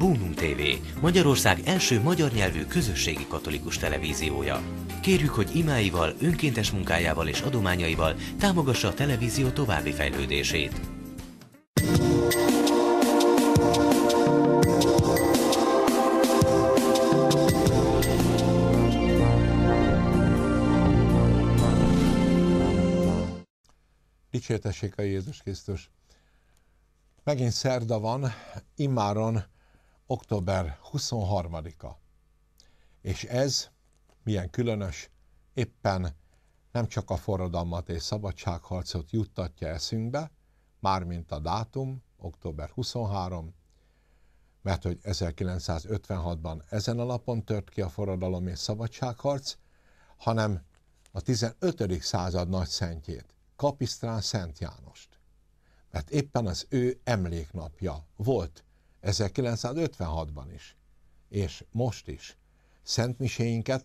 Bónum TV, Magyarország első magyar nyelvű közösségi katolikus televíziója. Kérjük, hogy imáival, önkéntes munkájával és adományaival támogassa a televízió további fejlődését. Dicsértessék a Jézus Krisztus! Megint szerda van, immáron október 23-a. És ez milyen különös, éppen nem csak a forradalmat és szabadságharcot juttatja eszünkbe, mármint a dátum, október 23, mert hogy 1956-ban ezen a napon tört ki a forradalom és szabadságharc, hanem a 15. század nagy szentjét, Kapisztrán Szent Jánost. Mert éppen az ő emléknapja volt 1956-ban is, és most is. Szentmiséinket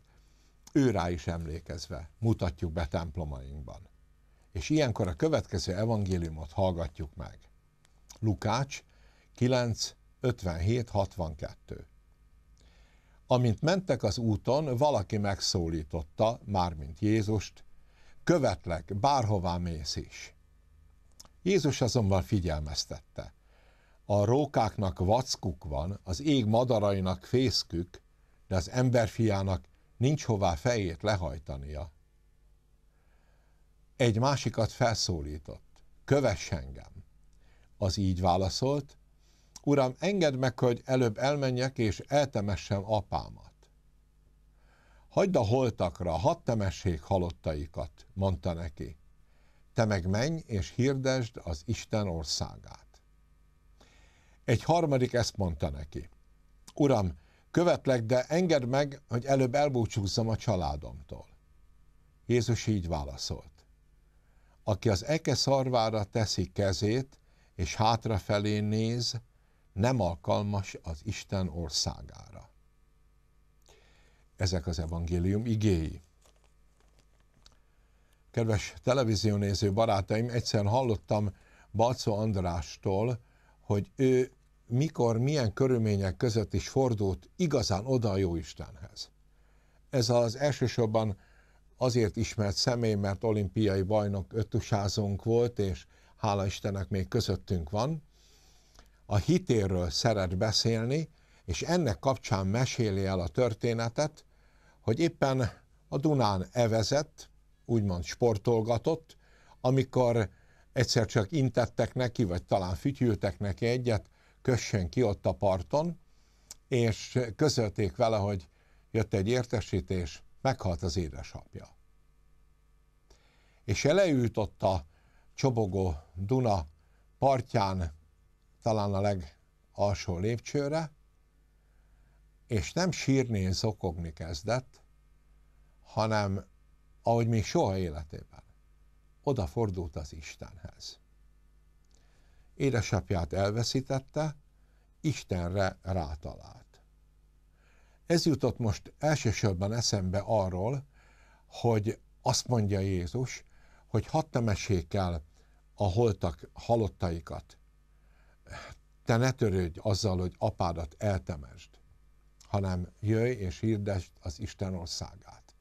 őrá is emlékezve mutatjuk be templomainkban. És ilyenkor a következő evangéliumot hallgatjuk meg. Lukács 9, 57, 62. Amint mentek az úton, valaki megszólította, mármint Jézust, követlek, bárhová mész is. Jézus azonban figyelmeztette – a rókáknak vackuk van, az ég madarainak fészkük, de az emberfiának nincs hová fejét lehajtania. Egy másikat felszólított, kövess engem. Az így válaszolt, Uram, engedd meg, hogy előbb elmenjek és eltemessem apámat. Hagyd a holtakra, hadd temessék halottaikat, mondta neki. Te meg menj és hirdesd az Isten országát. Egy harmadik ezt mondta neki. Uram, követlek, de engedd meg, hogy előbb elbúcsúzzam a családomtól. Jézus így válaszolt. Aki az eke szarvára teszi kezét, és hátrafelé néz, nem alkalmas az Isten országára. Ezek az evangélium igéi. Kedves televíziónéző barátaim, egyszer hallottam Balco Andrástól, hogy ő mikor, milyen körülmények között is fordult igazán oda a Jóistenhez. Ez az elsősorban azért ismert személy, mert olimpiai bajnok ötusázónk volt, és hála Istennek még közöttünk van. A hitéről szeret beszélni, és ennek kapcsán meséli el a történetet, hogy éppen a Dunán evezett, úgymond sportolgatott, amikor egyszer csak intettek neki, vagy talán fütyültek neki egyet, kössön ki ott a parton, és közölték vele, hogy jött egy értesítés, meghalt az édesapja. És eleült ott a csobogó Duna partján, talán a legalsó lépcsőre, és nem sírni, és zokogni kezdett, hanem ahogy még soha életében odafordult az Istenhez édesapját elveszítette, Istenre rátalált. Ez jutott most elsősorban eszembe arról, hogy azt mondja Jézus, hogy hadd temessék el a holtak halottaikat. Te ne törődj azzal, hogy apádat eltemesd, hanem jöjj és hirdesd az Isten országát.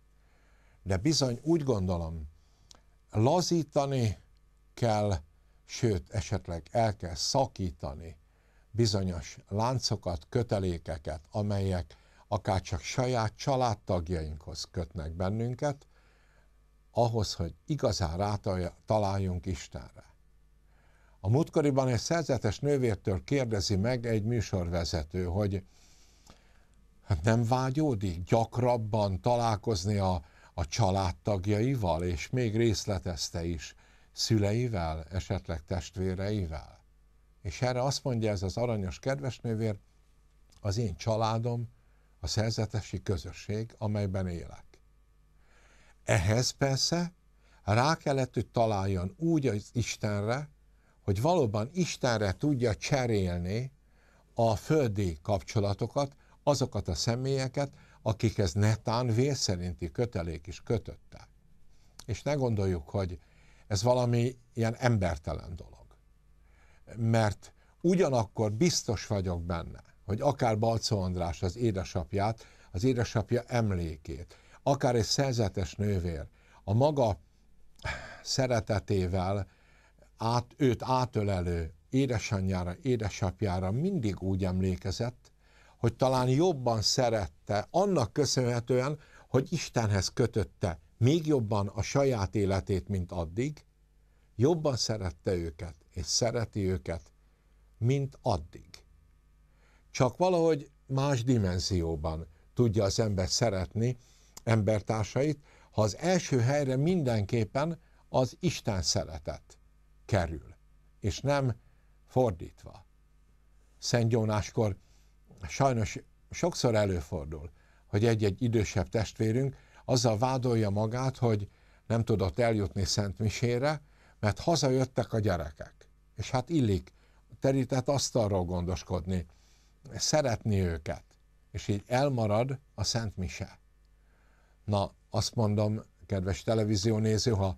De bizony úgy gondolom, lazítani kell sőt, esetleg el kell szakítani bizonyos láncokat, kötelékeket, amelyek akár csak saját családtagjainkhoz kötnek bennünket, ahhoz, hogy igazán rátaláljunk Istenre. A múltkoriban egy szerzetes nővértől kérdezi meg egy műsorvezető, hogy hát nem vágyódik gyakrabban találkozni a, a családtagjaival, és még részletezte is szüleivel, esetleg testvéreivel. És erre azt mondja ez az aranyos nővér, az én családom, a szerzetesi közösség, amelyben élek. Ehhez persze rá kellett, hogy találjon úgy az Istenre, hogy valóban Istenre tudja cserélni a földi kapcsolatokat, azokat a személyeket, akik ez netán vérszerinti kötelék is kötötte. És ne gondoljuk, hogy ez valami ilyen embertelen dolog. Mert ugyanakkor biztos vagyok benne, hogy akár Balco András az édesapját, az édesapja emlékét, akár egy szerzetes nővér a maga szeretetével át, őt átölelő édesanyjára, édesapjára mindig úgy emlékezett, hogy talán jobban szerette, annak köszönhetően, hogy Istenhez kötötte még jobban a saját életét, mint addig, jobban szerette őket, és szereti őket, mint addig. Csak valahogy más dimenzióban tudja az ember szeretni embertársait, ha az első helyre mindenképpen az Isten szeretet kerül, és nem fordítva. Szent Jónáskor sajnos sokszor előfordul, hogy egy-egy idősebb testvérünk azzal vádolja magát, hogy nem tudott eljutni Szentmisére, mert hazajöttek a gyerekek. És hát illik terített asztalról gondoskodni, szeretni őket. És így elmarad a Szent Mise. Na, azt mondom, kedves televíziónéző, ha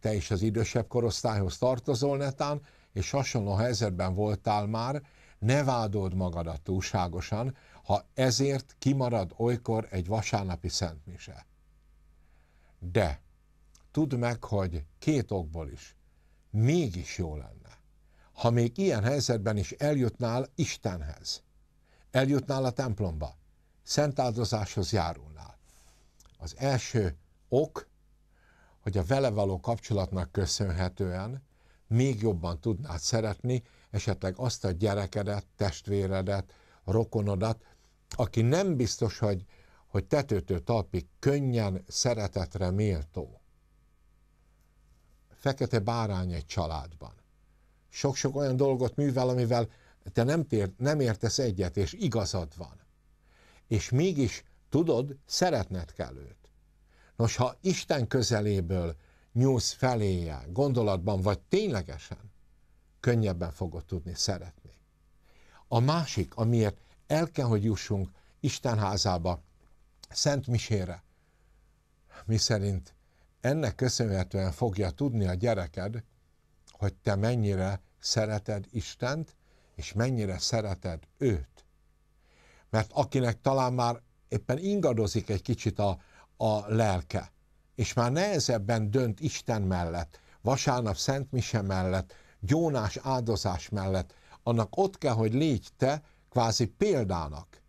te is az idősebb korosztályhoz tartozol netán, és hasonló helyzetben voltál már, ne vádold magadat túlságosan, ha ezért kimarad olykor egy vasárnapi szentmise. De tudd meg, hogy két okból is mégis jó lenne, ha még ilyen helyzetben is eljutnál Istenhez, eljutnál a templomba, szentáldozáshoz járulnál. Az első ok, hogy a vele való kapcsolatnak köszönhetően még jobban tudnád szeretni esetleg azt a gyerekedet, testvéredet, rokonodat, aki nem biztos, hogy, hogy tetőtől talpig könnyen, szeretetre méltó. Fekete bárány egy családban. Sok-sok olyan dolgot művel, amivel te nem, tér, nem értesz egyet, és igazad van. És mégis tudod, szeretned kell őt. Nos, ha Isten közeléből nyúlsz feléje, gondolatban vagy ténylegesen, könnyebben fogod tudni szeretni. A másik, amiért el kell, hogy jussunk Isten házába, Szent Misére, mi szerint ennek köszönhetően fogja tudni a gyereked, hogy te mennyire szereted Istent, és mennyire szereted őt. Mert akinek talán már éppen ingadozik egy kicsit a, a lelke, és már nehezebben dönt Isten mellett, vasárnap Szent Mise mellett, gyónás áldozás mellett, annak ott kell, hogy légy te kvázi példának.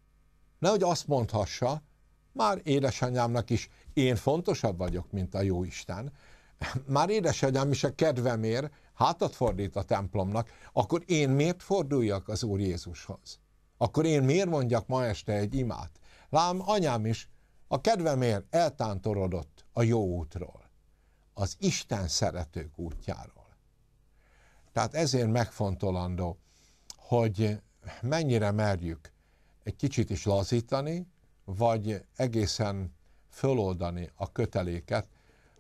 Nehogy azt mondhassa, már édesanyámnak is én fontosabb vagyok, mint a Jóisten. Már édesanyám is a kedvemért hátat fordít a templomnak, akkor én miért forduljak az Úr Jézushoz? Akkor én miért mondjak ma este egy imát? Lám anyám is a kedvemért eltántorodott a jó útról, az Isten szeretők útjáról. Tehát ezért megfontolandó, hogy mennyire merjük egy kicsit is lazítani, vagy egészen föloldani a köteléket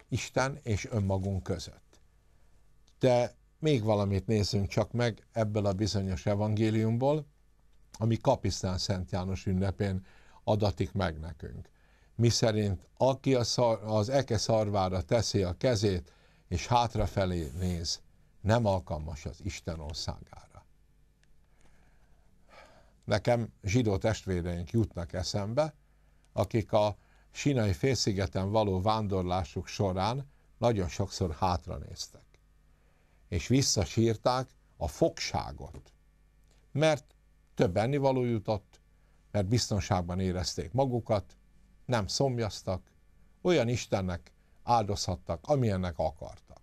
Isten és önmagunk között. De még valamit nézzünk csak meg ebből a bizonyos evangéliumból, ami Kapisztán Szent János ünnepén adatik meg nekünk. Mi szerint, aki a szar, az eke szarvára teszi a kezét, és hátrafelé néz, nem alkalmas az Isten országára nekem zsidó testvéreink jutnak eszembe, akik a sinai félszigeten való vándorlásuk során nagyon sokszor néztek. És visszasírták a fogságot, mert több ennivaló jutott, mert biztonságban érezték magukat, nem szomjaztak, olyan Istennek áldozhattak, amilyennek akartak.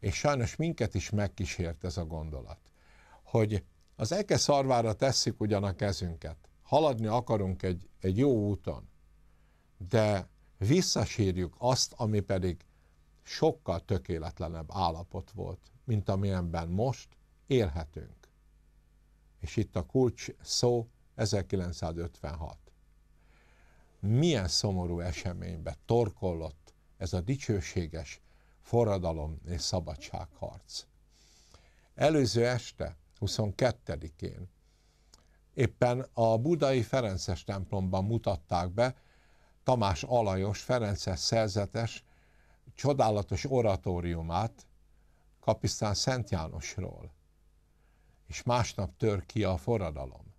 És sajnos minket is megkísért ez a gondolat, hogy az eke szarvára tesszük ugyan a kezünket. Haladni akarunk egy, egy jó úton, de visszasírjuk azt, ami pedig sokkal tökéletlenebb állapot volt, mint amilyenben most élhetünk. És itt a kulcs szó 1956. Milyen szomorú eseménybe torkollott ez a dicsőséges forradalom és szabadságharc. Előző este 22-én. Éppen a budai Ferences templomban mutatták be Tamás Alajos, Ferences szerzetes csodálatos oratóriumát Kapisztán Szent Jánosról. És másnap tör ki a forradalom.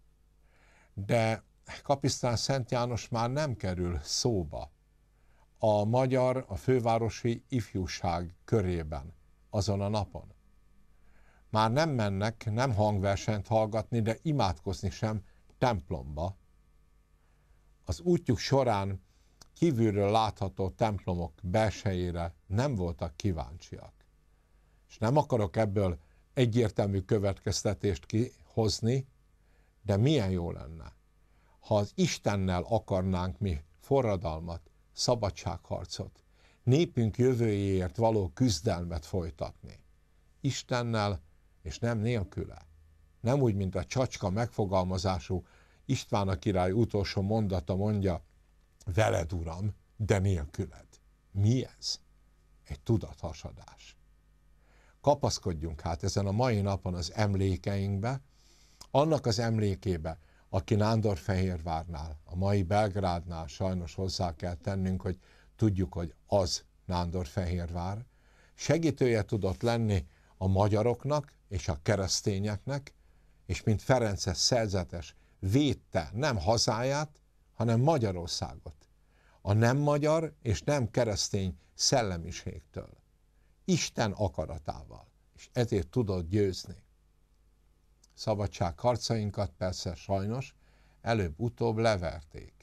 De Kapisztán Szent János már nem kerül szóba a magyar, a fővárosi ifjúság körében azon a napon már nem mennek nem hangversenyt hallgatni, de imádkozni sem templomba. Az útjuk során kívülről látható templomok belsejére nem voltak kíváncsiak. És nem akarok ebből egyértelmű következtetést kihozni, de milyen jó lenne, ha az Istennel akarnánk mi forradalmat, szabadságharcot, népünk jövőjéért való küzdelmet folytatni. Istennel és nem nélküle. Nem úgy, mint a csacska megfogalmazású István a király utolsó mondata mondja, veled, uram, de nélküled. Mi ez? Egy tudathasadás. Kapaszkodjunk hát ezen a mai napon az emlékeinkbe, annak az emlékébe, aki Nándorfehérvárnál, a mai Belgrádnál sajnos hozzá kell tennünk, hogy tudjuk, hogy az Nándorfehérvár, segítője tudott lenni a magyaroknak, és a keresztényeknek, és mint Ferences szerzetes védte nem hazáját, hanem Magyarországot. A nem magyar és nem keresztény szellemiségtől. Isten akaratával. És ezért tudod győzni. harcainkat persze sajnos előbb-utóbb leverték.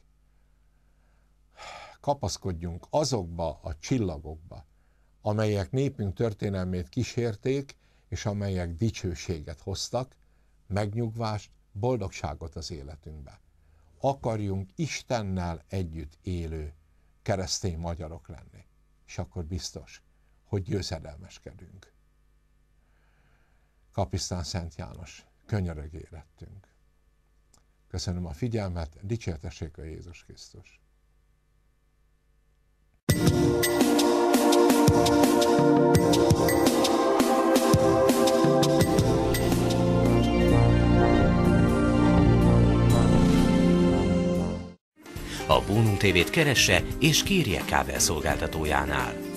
Kapaszkodjunk azokba a csillagokba, amelyek népünk történelmét kísérték, és amelyek dicsőséget hoztak, megnyugvást, boldogságot az életünkbe. Akarjunk Istennel együtt élő keresztény magyarok lenni, és akkor biztos, hogy győzedelmeskedünk. Kapisztán Szent János, könyörög érettünk. Köszönöm a figyelmet, dicsértessék a Jézus Krisztus! thank you A Bónum TV-t keresse és kérje kábelszolgáltatójánál.